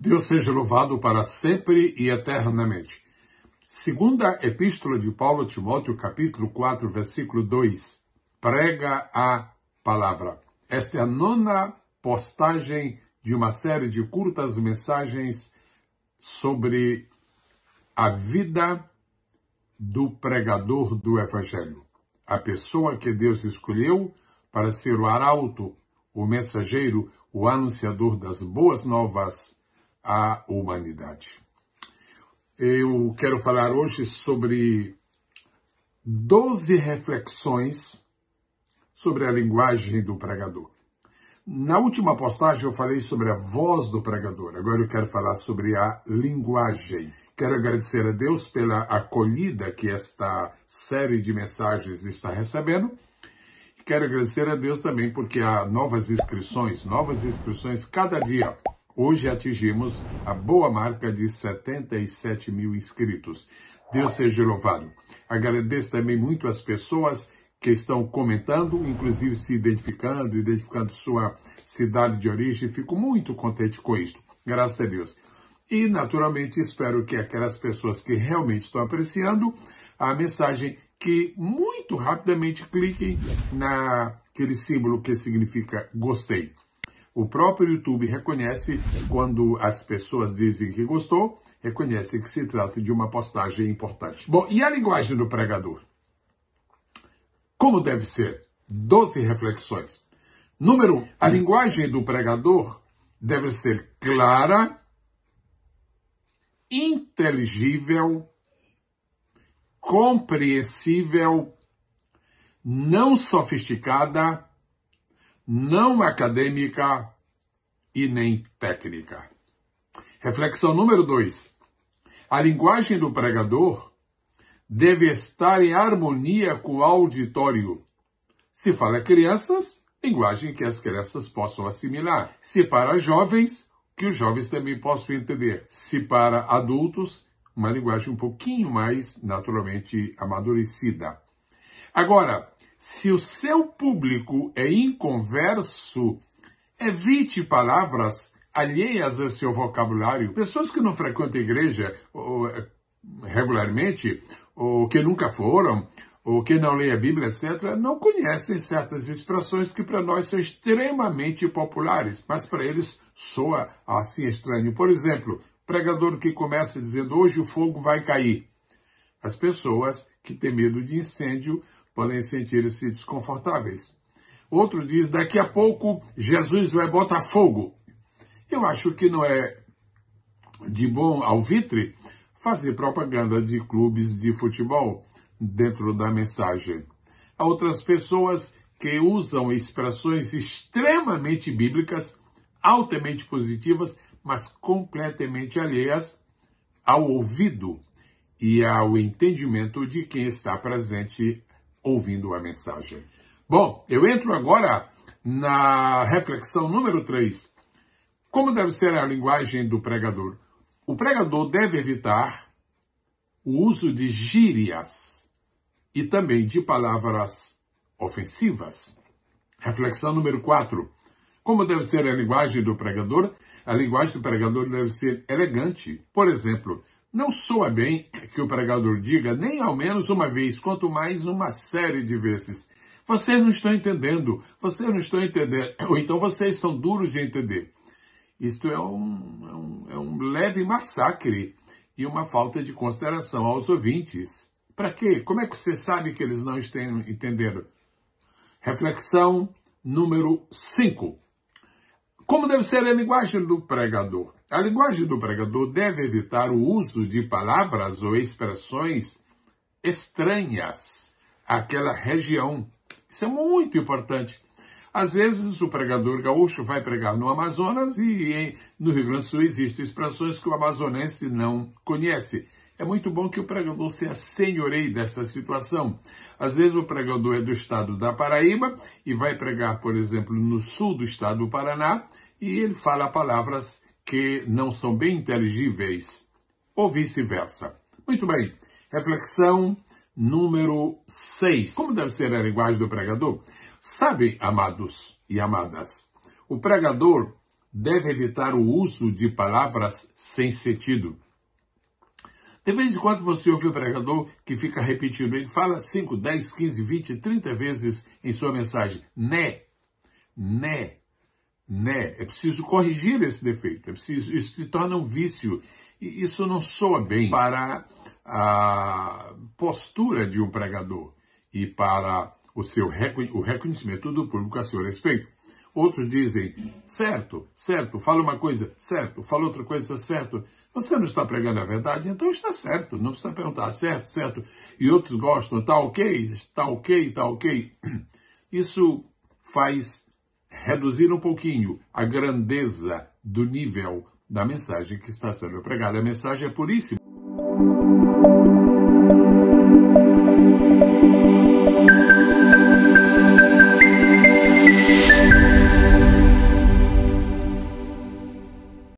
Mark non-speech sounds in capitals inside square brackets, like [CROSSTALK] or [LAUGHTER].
Deus seja louvado para sempre e eternamente. Segunda Epístola de Paulo Timóteo, capítulo 4, versículo 2. Prega a palavra. Esta é a nona postagem de uma série de curtas mensagens sobre a vida do pregador do Evangelho, a pessoa que Deus escolheu para ser o arauto, o mensageiro, o anunciador das boas novas à humanidade. Eu quero falar hoje sobre 12 reflexões sobre a linguagem do pregador. Na última postagem eu falei sobre a voz do pregador, agora eu quero falar sobre a linguagem. Quero agradecer a Deus pela acolhida que esta série de mensagens está recebendo. Quero agradecer a Deus também porque há novas inscrições, novas inscrições cada dia. Hoje atingimos a boa marca de 77 mil inscritos. Deus seja louvado. Agradeço também muito as pessoas que estão comentando, inclusive se identificando, identificando sua cidade de origem. Fico muito contente com isso. Graças a Deus. E, naturalmente, espero que aquelas pessoas que realmente estão apreciando a mensagem, que muito rapidamente cliquem naquele símbolo que significa gostei. O próprio YouTube reconhece quando as pessoas dizem que gostou, reconhece que se trata de uma postagem importante. Bom, e a linguagem do pregador? Como deve ser? Doze reflexões. Número um, a linguagem do pregador deve ser clara, inteligível, compreensível, não sofisticada, não acadêmica e nem técnica. Reflexão número 2. A linguagem do pregador deve estar em harmonia com o auditório. Se fala crianças, linguagem que as crianças possam assimilar. Se para jovens, que os jovens também possam entender. Se para adultos, uma linguagem um pouquinho mais naturalmente amadurecida. Agora, se o seu público é inconverso, evite palavras alheias ao seu vocabulário. Pessoas que não frequentam igreja ou, eh, regularmente, ou que nunca foram, ou que não leem a Bíblia, etc., não conhecem certas expressões que para nós são extremamente populares, mas para eles soa assim estranho. Por exemplo, pregador que começa dizendo hoje o fogo vai cair. As pessoas que têm medo de incêndio podem sentir-se desconfortáveis. Outro diz: daqui a pouco Jesus vai botar fogo. Eu acho que não é de bom alvitre fazer propaganda de clubes de futebol dentro da mensagem. Há outras pessoas que usam expressões extremamente bíblicas, altamente positivas, mas completamente alheias ao ouvido e ao entendimento de quem está presente ouvindo a mensagem. Bom, eu entro agora na reflexão número 3. Como deve ser a linguagem do pregador? O pregador deve evitar o uso de gírias e também de palavras ofensivas. Reflexão número 4. Como deve ser a linguagem do pregador? A linguagem do pregador deve ser elegante. Por exemplo, não soa bem que o pregador diga nem ao menos uma vez, quanto mais uma série de vezes. Vocês não estão entendendo, vocês não estão entendendo, ou então vocês são duros de entender. Isto é um, é um, é um leve massacre e uma falta de consideração aos ouvintes. Para quê? Como é que você sabe que eles não estão entendendo? Reflexão número 5. Como deve ser a linguagem do pregador? A linguagem do pregador deve evitar o uso de palavras ou expressões estranhas àquela região. Isso é muito importante. Às vezes o pregador gaúcho vai pregar no Amazonas e no Rio Grande do Sul existem expressões que o amazonense não conhece. É muito bom que o pregador se assenhoreie dessa situação. Às vezes o pregador é do estado da Paraíba e vai pregar, por exemplo, no sul do estado do Paraná e ele fala palavras que não são bem inteligíveis, ou vice-versa. Muito bem, reflexão número 6. Como deve ser a linguagem do pregador? Sabe, amados e amadas, o pregador deve evitar o uso de palavras sem sentido. De vez em quando você ouve o pregador que fica repetindo, ele fala 5, 10, 15, 20, 30 vezes em sua mensagem, né, né, né? É preciso corrigir esse defeito, é preciso, isso se torna um vício. E isso não soa bem para a postura de um pregador e para o seu o reconhecimento do público a seu respeito. Outros dizem, certo, certo, fala uma coisa, certo, fala outra coisa, certo. Você não está pregando a verdade, então está certo, não precisa perguntar, ah, certo, certo. E outros gostam, tá ok, tá ok, tá ok. [CLEARS THROAT] Isso faz reduzir um pouquinho a grandeza do nível da mensagem que está sendo pregada. A mensagem é puríssima.